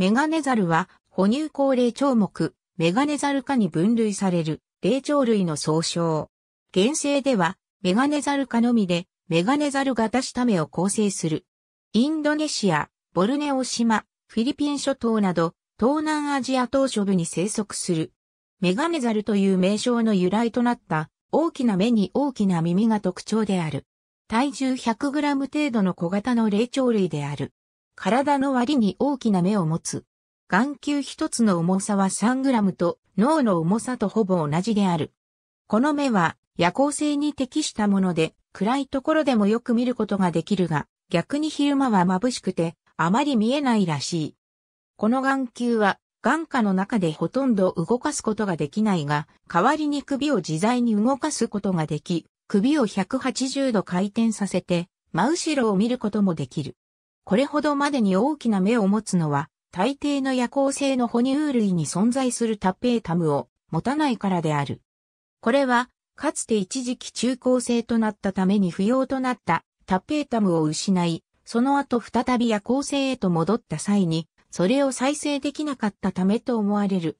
メガネザルは、哺乳高霊長目、メガネザル科に分類される、霊長類の総称。現世では、メガネザル科のみで、メガネザル型下目を構成する。インドネシア、ボルネオ島、フィリピン諸島など、東南アジア島諸部に生息する。メガネザルという名称の由来となった、大きな目に大きな耳が特徴である。体重 100g 程度の小型の霊長類である。体の割に大きな目を持つ。眼球一つの重さは3グラムと脳の重さとほぼ同じである。この目は夜行性に適したもので暗いところでもよく見ることができるが逆に昼間は眩しくてあまり見えないらしい。この眼球は眼下の中でほとんど動かすことができないが代わりに首を自在に動かすことができ首を180度回転させて真後ろを見ることもできる。これほどまでに大きな目を持つのは、大抵の夜行性の哺乳類に存在するタペータムを持たないからである。これは、かつて一時期中高生となったために不要となったタペータムを失い、その後再び夜行性へと戻った際に、それを再生できなかったためと思われる。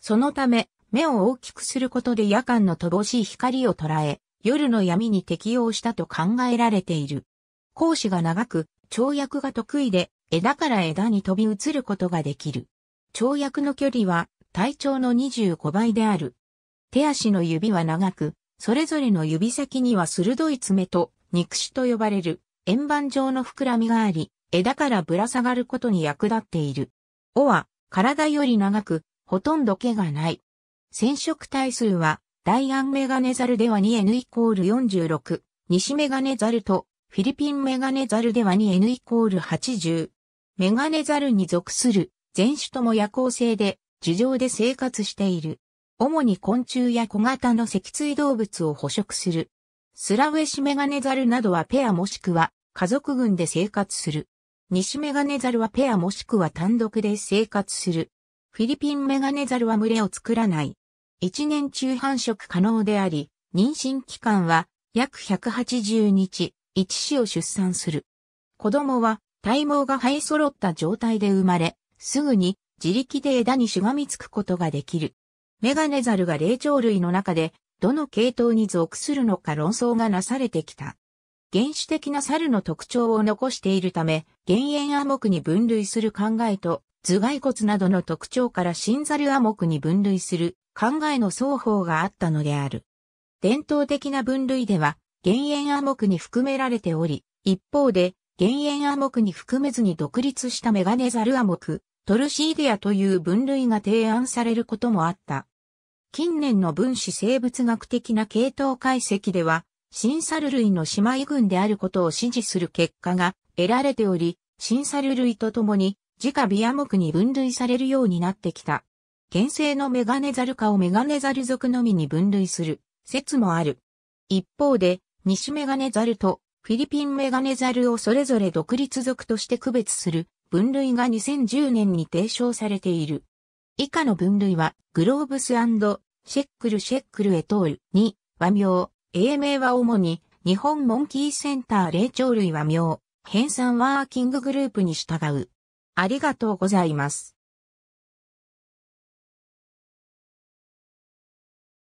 そのため、目を大きくすることで夜間の乏しい光を捉え、夜の闇に適応したと考えられている。講師が長く、跳躍が得意で、枝から枝に飛び移ることができる。跳躍の距離は体長の25倍である。手足の指は長く、それぞれの指先には鋭い爪と肉腫と呼ばれる円盤状の膨らみがあり、枝からぶら下がることに役立っている。尾は体より長く、ほとんど毛がない。染色体数は、ダイアンメガネザルでは 2N イコール46、西メガネザルとフィリピンメガネザルでは 2N イコール80。メガネザルに属する全種とも夜行性で、樹上で生活している。主に昆虫や小型の脊椎動物を捕食する。スラウェシメガネザルなどはペアもしくは家族群で生活する。西メガネザルはペアもしくは単独で生活する。フィリピンメガネザルは群れを作らない。一年中繁殖可能であり、妊娠期間は約180日、一子を出産する。子供は体毛が生え揃った状態で生まれ、すぐに自力で枝にしがみつくことができる。メガネザルが霊長類の中でどの系統に属するのか論争がなされてきた。原始的な猿の特徴を残しているため、減塩モ目に分類する考えと、頭蓋骨などの特徴から新猿モ目に分類する考えの双方があったのである。伝統的な分類では、減塩亜黙に含められており、一方で、減塩亜黙に含めずに独立したメガネザル亜黙、トルシーディアという分類が提案されることもあった。近年の分子生物学的な系統解析では、新サル類の姉妹群であることを支持する結果が得られており、新サル類とともに、自家ビア目に分類されるようになってきた。原生のメガネザル科をメガネザル属のみに分類する説もある。一方で、西メガネザルとフィリピンメガネザルをそれぞれ独立族として区別する分類が2010年に提唱されている。以下の分類は、グローブスシェックルシェックルエトールに和名、英名は主に日本モンキーセンター霊長類和名、編纂ワーキンググループに従う。ありがとうございます。